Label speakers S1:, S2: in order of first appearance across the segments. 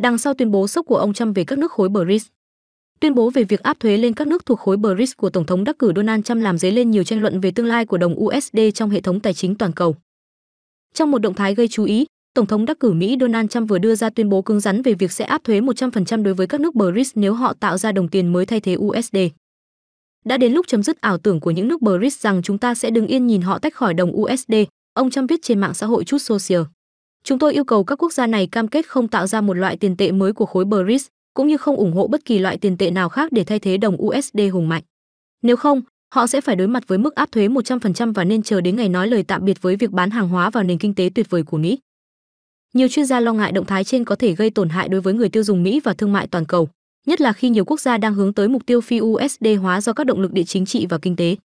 S1: đằng sau tuyên bố sốc của ông Trump về các nước khối BRICS. Tuyên bố về việc áp thuế lên các nước thuộc khối BRICS của Tổng thống đắc cử Donald Trump làm dấy lên nhiều tranh luận về tương lai của đồng USD trong hệ thống tài chính toàn cầu. Trong một động thái gây chú ý, Tổng thống đắc cử Mỹ Donald Trump vừa đưa ra tuyên bố cứng rắn về việc sẽ áp thuế 100% đối với các nước BRICS nếu họ tạo ra đồng tiền mới thay thế USD. Đã đến lúc chấm dứt ảo tưởng của những nước BRICS rằng chúng ta sẽ đứng yên nhìn họ tách khỏi đồng USD, ông Trump viết trên mạng xã hội Truth Social. Chúng tôi yêu cầu các quốc gia này cam kết không tạo ra một loại tiền tệ mới của khối BRICS, cũng như không ủng hộ bất kỳ loại tiền tệ nào khác để thay thế đồng USD hùng mạnh. Nếu không, họ sẽ phải đối mặt với mức áp thuế 100% và nên chờ đến ngày nói lời tạm biệt với việc bán hàng hóa vào nền kinh tế tuyệt vời của Mỹ. Nhiều chuyên gia lo ngại động thái trên có thể gây tổn hại đối với người tiêu dùng Mỹ và thương mại toàn cầu, nhất là khi nhiều quốc gia đang hướng tới mục tiêu phi USD hóa do các động lực địa chính trị và kinh tế.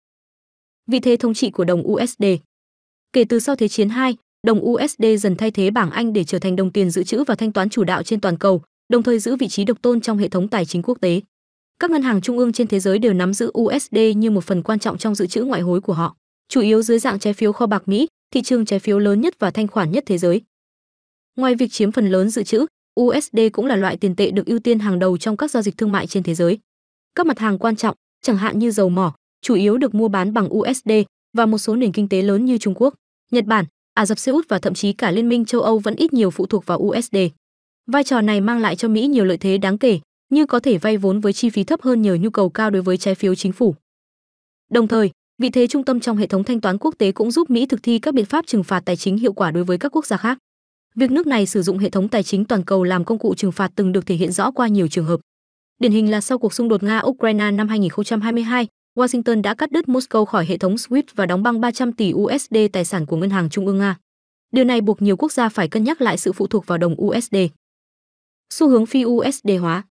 S1: Vị thế thống trị của đồng USD Kể từ sau Thế chiến II, đồng USD dần thay thế bảng Anh để trở thành đồng tiền dự trữ và thanh toán chủ đạo trên toàn cầu, đồng thời giữ vị trí độc tôn trong hệ thống tài chính quốc tế. Các ngân hàng trung ương trên thế giới đều nắm giữ USD như một phần quan trọng trong dự trữ ngoại hối của họ, chủ yếu dưới dạng trái phiếu kho bạc Mỹ, thị trường trái phiếu lớn nhất và thanh khoản nhất thế giới. Ngoài việc chiếm phần lớn dự trữ, USD cũng là loại tiền tệ được ưu tiên hàng đầu trong các giao dịch thương mại trên thế giới. Các mặt hàng quan trọng, chẳng hạn như dầu mỏ, chủ yếu được mua bán bằng USD và một số nền kinh tế lớn như Trung Quốc, Nhật Bản, Ả Rập Xê Út và thậm chí cả Liên minh châu Âu vẫn ít nhiều phụ thuộc vào USD. Vai trò này mang lại cho Mỹ nhiều lợi thế đáng kể, như có thể vay vốn với chi phí thấp hơn nhờ nhu cầu cao đối với trái phiếu chính phủ. Đồng thời, vị thế trung tâm trong hệ thống thanh toán quốc tế cũng giúp Mỹ thực thi các biện pháp trừng phạt tài chính hiệu quả đối với các quốc gia khác. Việc nước này sử dụng hệ thống tài chính toàn cầu làm công cụ trừng phạt từng được thể hiện rõ qua nhiều trường hợp. Điển hình là sau cuộc xung đột Nga-Ukraine năm 2022, Washington đã cắt đứt Moscow khỏi hệ thống SWIFT và đóng băng 300 tỷ USD tài sản của Ngân hàng Trung ương Nga. Điều này buộc nhiều quốc gia phải cân nhắc lại sự phụ thuộc vào đồng USD. Xu hướng phi USD hóa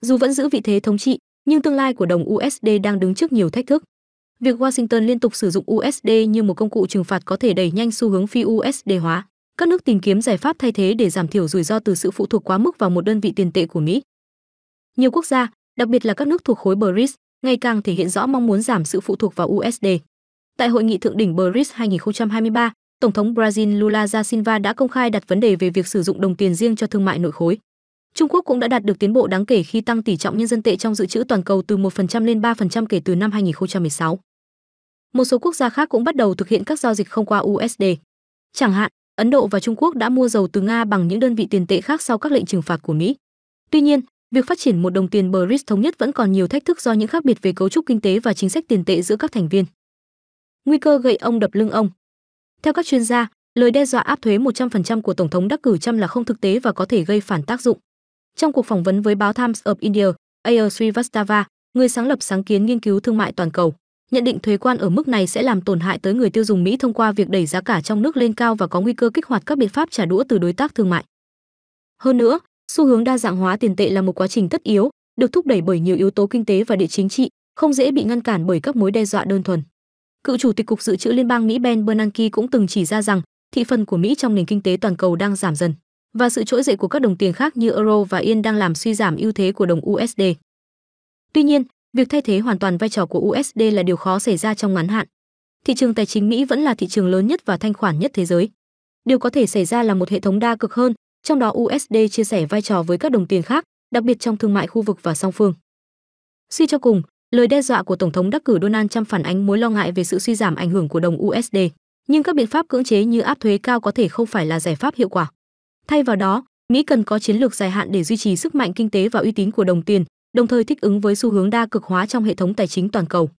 S1: Dù vẫn giữ vị thế thống trị, nhưng tương lai của đồng USD đang đứng trước nhiều thách thức. Việc Washington liên tục sử dụng USD như một công cụ trừng phạt có thể đẩy nhanh xu hướng phi USD hóa. Các nước tìm kiếm giải pháp thay thế để giảm thiểu rủi ro từ sự phụ thuộc quá mức vào một đơn vị tiền tệ của Mỹ. Nhiều quốc gia, đặc biệt là các nước thuộc khối BRICS, ngày càng thể hiện rõ mong muốn giảm sự phụ thuộc vào USD. Tại hội nghị thượng đỉnh BRICS 2023, Tổng thống Brazil Lula da Silva đã công khai đặt vấn đề về việc sử dụng đồng tiền riêng cho thương mại nội khối. Trung Quốc cũng đã đạt được tiến bộ đáng kể khi tăng tỷ trọng nhân dân tệ trong dự trữ toàn cầu từ 1% lên 3% kể từ năm 2016. Một số quốc gia khác cũng bắt đầu thực hiện các giao dịch không qua USD. Chẳng hạn, Ấn Độ và Trung Quốc đã mua dầu từ Nga bằng những đơn vị tiền tệ khác sau các lệnh trừng phạt của Mỹ. Tuy nhiên, Việc phát triển một đồng tiền BRICS thống nhất vẫn còn nhiều thách thức do những khác biệt về cấu trúc kinh tế và chính sách tiền tệ giữa các thành viên. Nguy cơ gậy ông đập lưng ông. Theo các chuyên gia, lời đe dọa áp thuế 100% của tổng thống đắc cử Trump là không thực tế và có thể gây phản tác dụng. Trong cuộc phỏng vấn với báo Times of India, Ayer Srivastava, người sáng lập sáng kiến nghiên cứu thương mại toàn cầu, nhận định thuế quan ở mức này sẽ làm tổn hại tới người tiêu dùng Mỹ thông qua việc đẩy giá cả trong nước lên cao và có nguy cơ kích hoạt các biện pháp trả đũa từ đối tác thương mại. Hơn nữa, xu hướng đa dạng hóa tiền tệ là một quá trình tất yếu được thúc đẩy bởi nhiều yếu tố kinh tế và địa chính trị không dễ bị ngăn cản bởi các mối đe dọa đơn thuần cựu chủ tịch cục dự trữ liên bang mỹ ben bernanke cũng từng chỉ ra rằng thị phần của mỹ trong nền kinh tế toàn cầu đang giảm dần và sự trỗi dậy của các đồng tiền khác như euro và yên đang làm suy giảm ưu thế của đồng usd tuy nhiên việc thay thế hoàn toàn vai trò của usd là điều khó xảy ra trong ngắn hạn thị trường tài chính mỹ vẫn là thị trường lớn nhất và thanh khoản nhất thế giới điều có thể xảy ra là một hệ thống đa cực hơn trong đó USD chia sẻ vai trò với các đồng tiền khác, đặc biệt trong thương mại khu vực và song phương. Suy cho cùng, lời đe dọa của Tổng thống đắc cử Donald Trump phản ánh mối lo ngại về sự suy giảm ảnh hưởng của đồng USD, nhưng các biện pháp cưỡng chế như áp thuế cao có thể không phải là giải pháp hiệu quả. Thay vào đó, Mỹ cần có chiến lược dài hạn để duy trì sức mạnh kinh tế và uy tín của đồng tiền, đồng thời thích ứng với xu hướng đa cực hóa trong hệ thống tài chính toàn cầu.